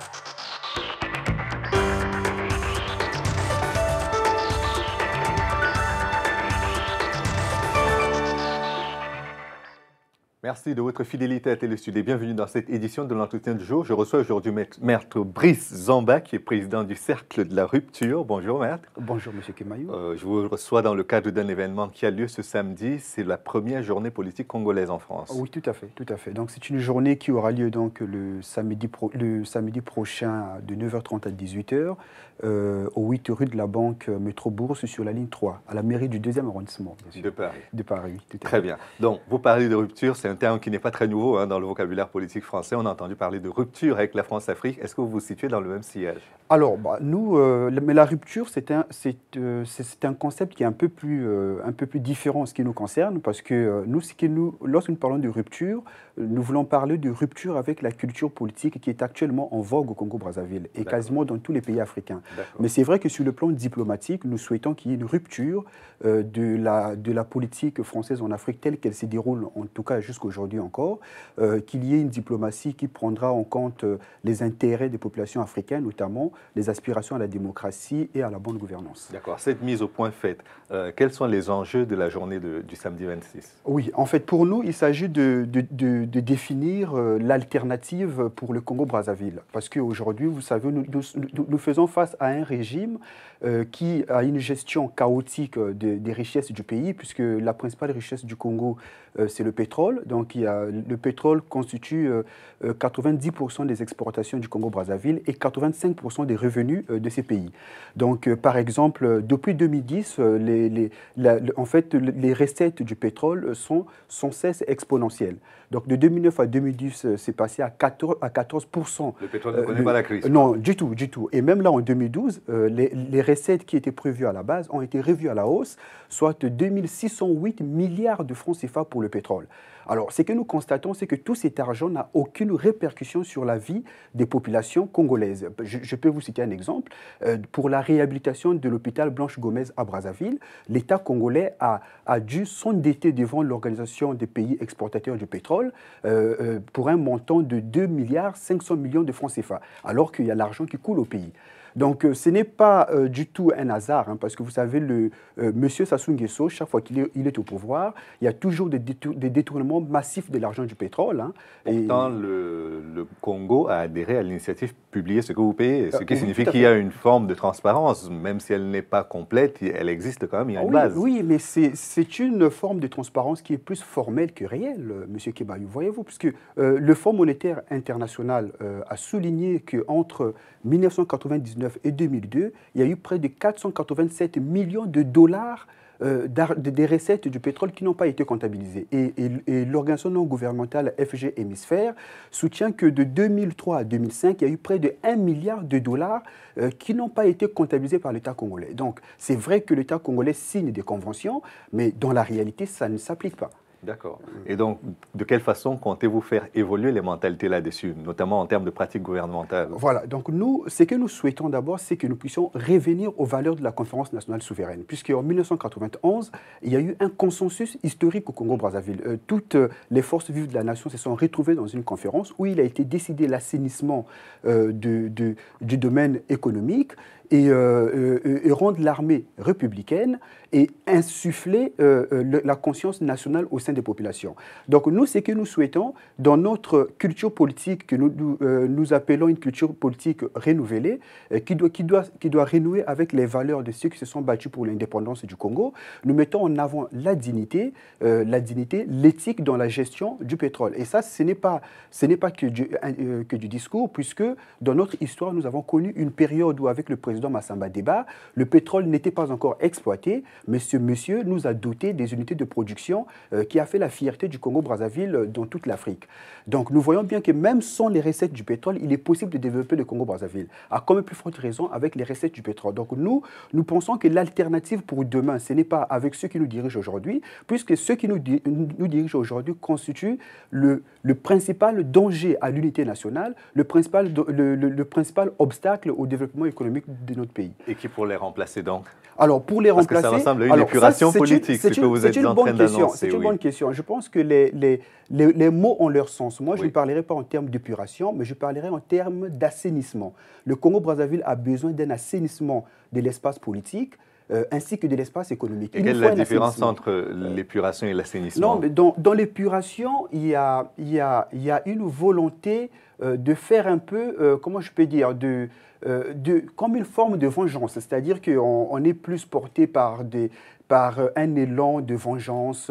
you Merci de votre fidélité à Sud et bienvenue dans cette édition de l'entretien du jour. Je reçois aujourd'hui Maître Brice Zamba, qui est président du Cercle de la Rupture. Bonjour Maître. Bonjour Monsieur Kemayou. Euh, je vous reçois dans le cadre d'un événement qui a lieu ce samedi. C'est la première journée politique congolaise en France. Oui, tout à fait, tout à fait. Donc c'est une journée qui aura lieu donc le samedi, le samedi prochain de 9h30 à 18h euh, au 8 rue de la Banque Métro Bourse sur la ligne 3, à la mairie du 2e arrondissement. De Paris. De Paris, tout à fait. Très bien. Donc vous parlez de rupture, c'est un terme qui n'est pas très nouveau hein, dans le vocabulaire politique français. On a entendu parler de rupture avec la France-Afrique. Est-ce que vous vous situez dans le même sillage Alors, bah, nous, euh, mais la rupture, c'est un, euh, un, concept qui est un peu, plus, euh, un peu plus différent en ce qui nous concerne, parce que nous, ce que nous, lorsque nous parlons de rupture, nous voulons parler de rupture avec la culture politique qui est actuellement en vogue au Congo-Brazzaville et quasiment dans tous les pays africains. Mais c'est vrai que sur le plan diplomatique, nous souhaitons qu'il y ait une rupture de, la, de la politique française en Afrique telle qu'elle se déroule, en tout cas jusqu'au aujourd'hui encore, euh, qu'il y ait une diplomatie qui prendra en compte euh, les intérêts des populations africaines, notamment les aspirations à la démocratie et à la bonne gouvernance. D'accord. Cette mise au point faite, euh, quels sont les enjeux de la journée du samedi 26 Oui, en fait, pour nous, il s'agit de, définir l'alternative pour le Congo-Brazzaville. Parce qu'aujourd'hui, vous savez, nous, faisons face à un régime qui a une gestion chaotique des, richesses du pays, puisque la principale richesse du Congo, c'est le pétrole. Donc a, le pétrole constitue 90% euh, euh, des exportations du Congo-Brazzaville et 85% des revenus euh, de ces pays. Donc par exemple, depuis 2010, les, en fait, les recettes du pétrole sont sans cesse exponentielles. Donc de 2009 à 2010, c'est passé à 14%. Le pétrole ne connaît pas la crise. Non, du tout, du tout. Et même là, en 2012, les, recettes qui étaient prévues à la base ont été revues à la hausse, soit 2608 milliards de francs CFA pour le pétrole. Alors ce que nous constatons, c'est que tout cet argent n'a aucune répercussion sur la vie des populations congolaises. Je, peux vous citer un exemple. Euh, pour la réhabilitation de l'hôpital Blanche Gomez à Brazzaville, l'État congolais a, a dû s'endetter devant l'Organisation des pays exportateurs du pétrole euh, euh, pour un montant de 2 milliards 500 millions de francs CFA, alors qu'il y a l'argent qui coule au pays. Donc euh, ce n'est pas euh, du tout un hasard, hein, parce que vous savez, le euh, monsieur Sassou Nguesso, chaque fois qu'il est, il est, au pouvoir, il y a toujours des, détournements massifs de l'argent du pétrole. Hein, Pourtant, et... le, le, Congo a adhéré à l'initiative Publier ce que vous payez, ce qui signifie qu'il y a une forme de transparence, même si elle n'est pas complète, elle existe quand même, il y a une ah oui, base. Oui, mais c'est une forme de transparence qui est plus formelle que réelle, Monsieur Kebayou, voyez-vous, puisque le Fonds monétaire international a souligné qu'entre 1999 et 2002, il y a eu près de 487 millions de dollars euh, des recettes du pétrole qui n'ont pas été comptabilisées. Et, l'organisation non gouvernementale FG Hémisphère soutient que de 2003 à 2005, il y a eu près de 1 milliard de dollars euh, qui n'ont pas été comptabilisés par l'État congolais. Donc c'est vrai que l'État congolais signe des conventions, mais dans la réalité, ça ne s'applique pas. D'accord. Mm. Et donc, de quelle façon comptez-vous faire évoluer les mentalités là-dessus, notamment en termes de pratiques gouvernementales Voilà. Donc, nous, ce que nous souhaitons d'abord, c'est que nous puissions revenir aux valeurs de la Conférence nationale souveraine, puisqu'en 1991, il y a eu un consensus historique au Congo-Brazzaville. Euh, toutes euh, les forces vives de la nation se sont retrouvées dans une conférence où il a été décidé l'assainissement euh, du domaine économique euh, euh, et, rendre l'armée républicaine et insuffler euh, la conscience nationale au sein des populations. Donc nous, ce que nous souhaitons dans notre culture politique que nous, nous, appelons une culture politique renouvelée, qui, doit, qui, doit, qui doit renouer avec les valeurs de ceux qui se sont battus pour l'indépendance du Congo, nous mettons en avant la dignité, la dignité, l'éthique dans la gestion du pétrole. Et ça, ce n'est pas, ce n'est pas que, du, que du discours, puisque dans notre histoire, nous avons connu une période où avec le président ma Massamba Débat, le pétrole n'était pas encore exploité, mais ce monsieur nous a doté des unités de production euh, qui a fait la fierté du Congo-Brazzaville dans toute l'Afrique. Donc nous voyons bien que même sans les recettes du pétrole, il est possible de développer le Congo-Brazzaville, à comme plus forte raison avec les recettes du pétrole. Donc nous, nous pensons que l'alternative pour demain, ce n'est pas avec ceux qui nous dirigent aujourd'hui, puisque ceux qui nous, nous dirigent aujourd'hui constituent le, le principal danger à l'unité nationale, le principal, le, le principal obstacle au développement économique de notre pays. Et qui pour les remplacer donc alors, pour les remplacer. Parce que ça ressemble à une épuration politique, c'est ce que vous êtes en bonne train d'annoncer. C'est une bonne question. Je pense que les, les, les, mots ont leur sens. Moi, je ne parlerai pas en termes d'épuration, mais je parlerai en termes d'assainissement. Le Congo-Brazzaville a besoin d'un assainissement de l'espace politique euh, ainsi que de l'espace économique. Et quelle est la différence entre l'épuration et l'assainissement Non, mais dans, l'épuration, il y a, une volonté euh, de faire un peu, euh, comment je peux dire, de, comme une forme de vengeance. C'est-à-dire qu'on on est plus porté par des, par un élan de vengeance.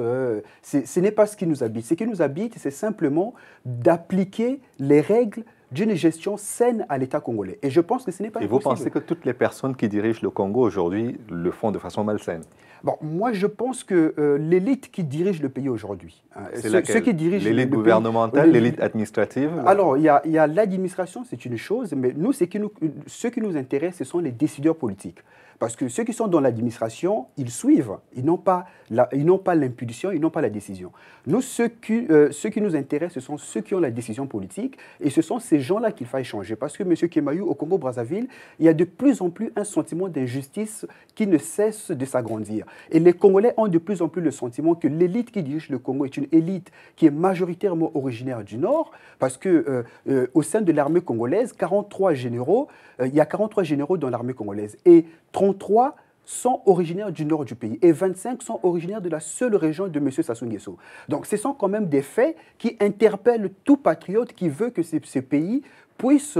Ce n'est pas ce qui nous habite. Ce qui nous habite, c'est simplement d'appliquer les règles d'une gestion saine à l'État congolais. Et je pense que ce n'est pas Et vous pensez que toutes les personnes qui dirigent le Congo aujourd'hui le font de façon malsaine Bon, moi, je pense que euh, l'élite qui dirige le pays aujourd'hui, hein, C'est ceux, l'élite gouvernementale, l'élite administrative. Alors, il y a, l'administration, c'est une chose, mais nous, ce qui nous, ce qui nous intéresse, ce sont les décideurs politiques. Parce que ceux qui sont dans l'administration, ils suivent, ils n'ont pas l'impulsion, ils n'ont pas la décision. Nous, ceux qui, euh, qui nous intéressent, ce sont ceux qui ont la décision politique, et ce sont ces gens-là qu'il faut changer. Parce que, M. Kemayou, au Congo-Brazzaville, il y a de plus en plus un sentiment d'injustice qui ne cesse de s'agrandir. Et les Congolais ont de plus en plus le sentiment que l'élite qui dirige le Congo est une élite qui est majoritairement originaire du Nord, parce que euh, euh, au sein de l'armée congolaise, 43 généraux, euh, il y a 43 généraux dans l'armée congolaise, et 33 sont originaires du nord du pays et 25 sont originaires de la seule région de M. Sassou Nguesso. Donc ce sont quand même des faits qui interpellent tout patriote qui veut que ce, pays puisse,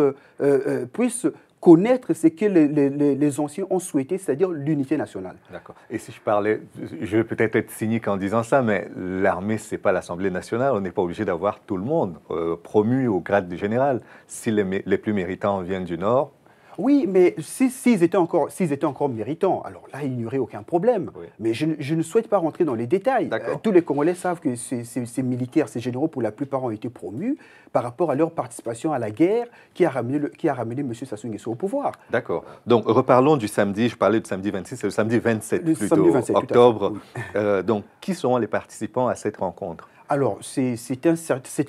puisse connaître ce que les, anciens ont souhaité, c'est-à-dire l'unité nationale. D'accord. Et si je parlais, je vais peut-être être cynique en disant ça, mais l'armée, ce n'est pas l'Assemblée nationale. On n'est pas obligé d'avoir tout le monde euh, promu au grade de général. Si les, les plus méritants viennent du Nord, oui, mais s'ils si, étaient, encore, étaient encore méritants, alors là, il n'y aurait aucun problème. Mais je, ne souhaite pas rentrer dans les détails. Euh, tous les Congolais savent que ces, militaires, ces généraux, pour la plupart, ont été promus par rapport à leur participation à la guerre qui a ramené, M. Sassou Nguesso au pouvoir. D'accord. Donc, reparlons du samedi. Je parlais du samedi 26, c'est le samedi 27, plutôt, octobre. Euh, donc, qui sont les participants à cette rencontre alors, c'est un,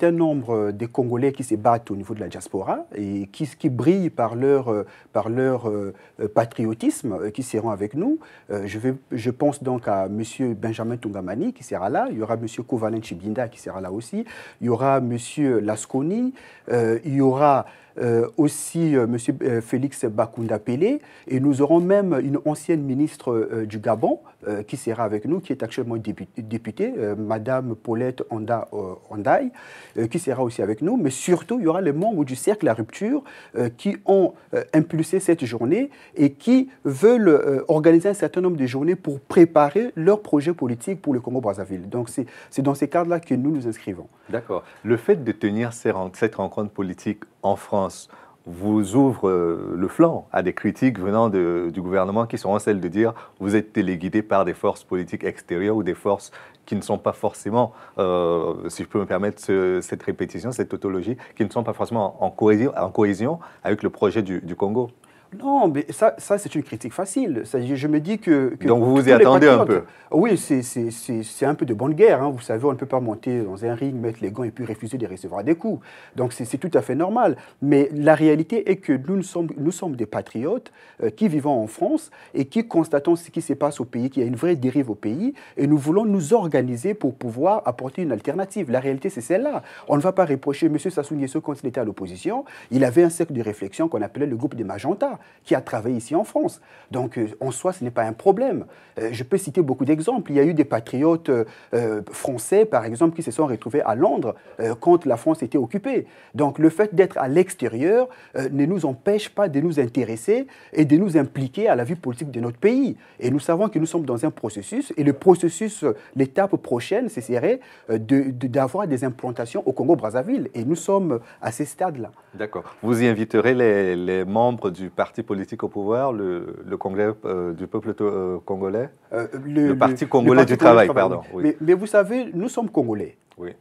un, nombre euh, de Congolais qui se battent au niveau de la diaspora et qui, qui brillent par leur, euh, par leur euh, patriotisme, qui seront avec nous. je, vais, je pense donc à M. Benjamin Tungamani qui sera là, il y aura M. Kovalen Chibinda qui sera là aussi, il y aura M. Lasconi, il y aura euh, aussi euh, Monsieur M. Euh, Félix Bakunda Pélé, et nous aurons même une ancienne ministre du Gabon qui sera avec nous, qui est actuellement députée, Mme Madame Paulette Onda, Ondaï, qui sera aussi avec nous. Mais surtout, il y aura les membres du Cercle La Rupture qui ont impulsé cette journée et qui veulent organiser un certain nombre de journées pour préparer leur projet politique pour le Congo-Brazzaville. Donc c'est dans ces cadres-là que nous nous inscrivons. D'accord. Le fait de tenir cette rencontre politique en France vous ouvre euh, le flanc à des critiques venant du gouvernement qui seront celles de dire vous êtes téléguidé par des forces politiques extérieures ou des forces qui ne sont pas forcément, euh, si je peux me permettre cette répétition, cette tautologie, qui ne sont pas forcément en, cohésion, avec le projet du Congo. Non, mais ça, ça c'est une critique facile. je, me dis que, Donc vous vous y attendez un peu Oui, c'est un peu de bonne guerre. Hein. Vous savez, on ne peut pas monter dans un ring, mettre les gants et puis refuser de recevoir des coups. Donc c'est tout à fait normal. Mais la réalité est que nous, sommes, nous sommes des patriotes euh, qui vivons en France et qui constatons ce qui se passe au pays, qu'il y a une vraie dérive au pays, et nous voulons nous organiser pour pouvoir apporter une alternative. La réalité, c'est celle-là. On ne va pas reprocher M. Sassou Nguesso quand il était à l'opposition. Il avait un cercle de réflexion qu'on appelait le groupe des magentas, qui a travaillé ici en France. Donc, euh, en soi, ce n'est pas un problème. Euh, je peux citer beaucoup d'exemples. Il y a eu des patriotes euh, français, par exemple, qui se sont retrouvés à Londres quand la France était occupée. Donc, le fait d'être à l'extérieur ne nous empêche pas de nous intéresser et de nous impliquer à la vie politique de notre pays. Et nous savons que nous sommes dans un processus, et le processus, l'étape prochaine, ce serait d'avoir des implantations au Congo-Brazzaville. Et nous sommes à ce stade-là. D'accord. Vous y inviterez les membres du Parti parti politique au pouvoir, le, Congrès euh, du peuple euh, congolais euh, le, Parti congolais du travail, pardon. Mais, vous savez, nous sommes congolais.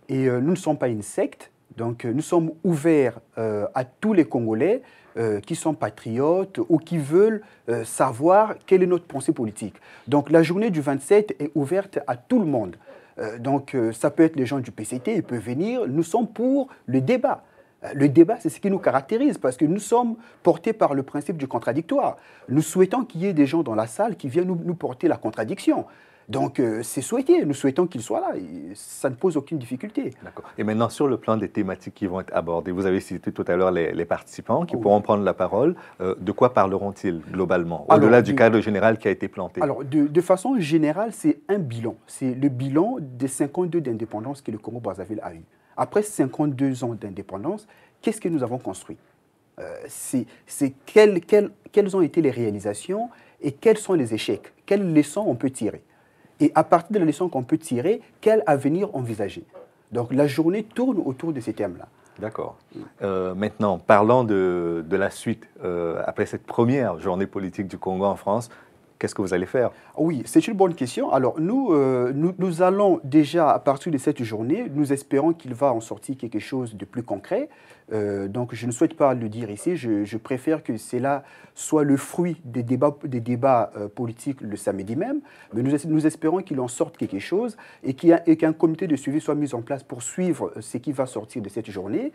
Et nous ne sommes pas une secte. Donc nous sommes ouverts à tous les Congolais qui sont patriotes ou qui veulent savoir quelle est notre pensée politique. Donc la journée du 27 est ouverte à tout le monde. donc ça peut être les gens du PCT, ils peuvent venir. Nous sommes pour le débat. Le débat, c'est ce qui nous caractérise, parce que nous sommes portés par le principe du contradictoire. Nous souhaitons qu'il y ait des gens dans la salle qui viennent nous, porter la contradiction. Donc euh, c'est souhaité, nous souhaitons qu'ils soient là, ça ne pose aucune difficulté. D'accord. Et maintenant sur le plan des thématiques qui vont être abordées, vous avez cité tout à l'heure les, participants qui oh. pourront prendre la parole, euh, de quoi parleront-ils globalement, au-delà du cadre général qui a été planté Alors de, de façon générale, c'est un bilan, c'est le bilan des 52 d'indépendance que le Congo-Brazzaville a eu. Après 52 ans d'indépendance, qu'est-ce que nous avons construit euh, C'est quelles, ont été les réalisations et quels sont les échecs Quelles leçons on peut tirer Et à partir de la leçon qu'on peut tirer, quel avenir envisager Donc la journée tourne autour de ces thèmes-là. D'accord. Euh, maintenant, parlons de, la suite. Euh, après cette première journée politique du Congo en France, qu'est-ce que vous allez faire Oui, c'est une bonne question. Alors euh, nous, nous, allons déjà, à partir de cette journée, nous espérons qu'il va en sortir quelque chose de plus concret. Euh, donc je ne souhaite pas le dire ici, je, préfère que cela soit le fruit des débats, des débats euh, politiques le samedi même. Mais nous, nous espérons qu'il en sorte quelque chose et qu'un comité de suivi soit mis en place pour suivre ce qui va sortir de cette journée,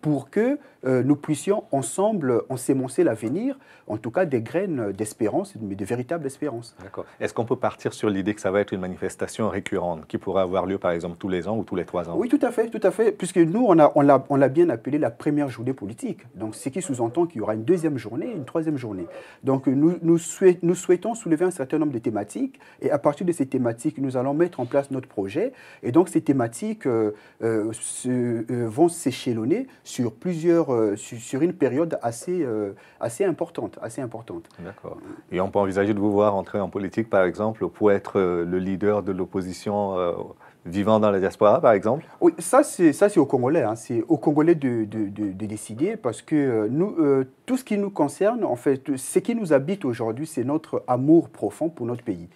pour que nous puissions ensemble s'émoncer l'avenir, en tout cas des graines d'espérance, mais de véritables d'espérance. D'accord. Est-ce qu'on peut partir sur l'idée que ça va être une manifestation récurrente qui pourrait avoir lieu par exemple tous les ans ou tous les trois ans Oui, tout à fait, tout à fait, puisque nous, on l'a on bien appelé la première journée politique. Donc, ce qui sous-entend qu'il y aura une deuxième journée une troisième journée. Donc, nous, nous, nous souhaitons soulever un certain nombre de thématiques et à partir de ces thématiques, nous allons mettre en place notre projet. Et donc, ces thématiques euh, euh, se, euh, vont s'échelonner sur plusieurs, sur, une période assez, assez importante, assez importante. D'accord. Et on peut envisager de vous entrer en politique, par exemple, pour être euh, le leader de l'opposition euh, vivant dans la diaspora, par exemple Oui, ça, c'est, ça, c'est aux Congolais. Hein. C'est aux Congolais de, de, de, décider parce que euh, nous, tout ce qui nous concerne, en fait, ce qui nous habite aujourd'hui, c'est notre amour profond pour notre pays.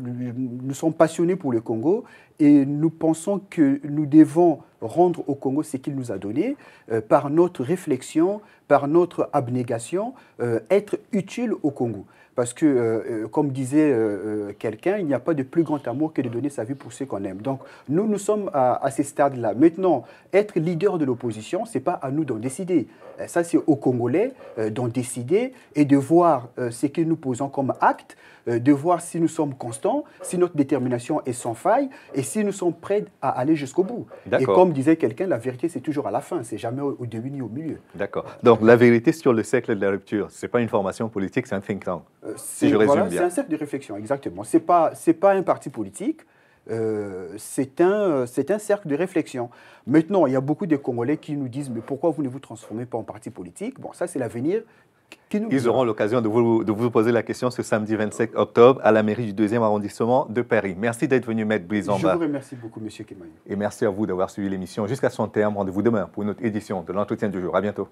nous sommes passionnés pour le Congo et nous pensons que nous devons rendre au Congo ce qu'il nous a donné euh, par notre réflexion, par notre abnégation, euh, être utile au Congo. Parce que, euh, comme disait quelqu'un, il n'y a pas de plus grand amour que de donner sa vie pour ceux qu'on aime. Donc, nous, nous sommes à, ce stade là Maintenant, être leader de l'opposition, ce n'est pas à nous d'en décider. Ça, c'est aux Congolais d'en décider et de voir ce que nous posons comme acte, de voir si nous sommes constants, si notre détermination est sans faille et si nous sommes prêts à aller jusqu'au bout. Et comme disait quelqu'un, la vérité, c'est toujours à la fin, c'est jamais au, début ni au milieu. D'accord. Donc la vérité sur le siècle de la rupture, ce n'est pas une formation politique, c'est un think tank. Euh, si je résume bien. C'est un cercle de réflexion, exactement. Ce n'est pas, pas un parti politique. Euh, c'est un, c'est un cercle de réflexion. Maintenant, il y a beaucoup de Congolais qui nous disent, mais pourquoi vous ne vous transformez pas en parti politique Bon, ça, c'est l'avenir ils auront l'occasion de vous, poser la question ce samedi 25 octobre à la mairie du 2e arrondissement de Paris. Merci d'être venu, Maître Brisamba. Je vous remercie beaucoup, M. Kemayou. Et merci à vous d'avoir suivi l'émission jusqu'à son terme. Rendez-vous demain pour notre édition de l'entretien du jour. À bientôt.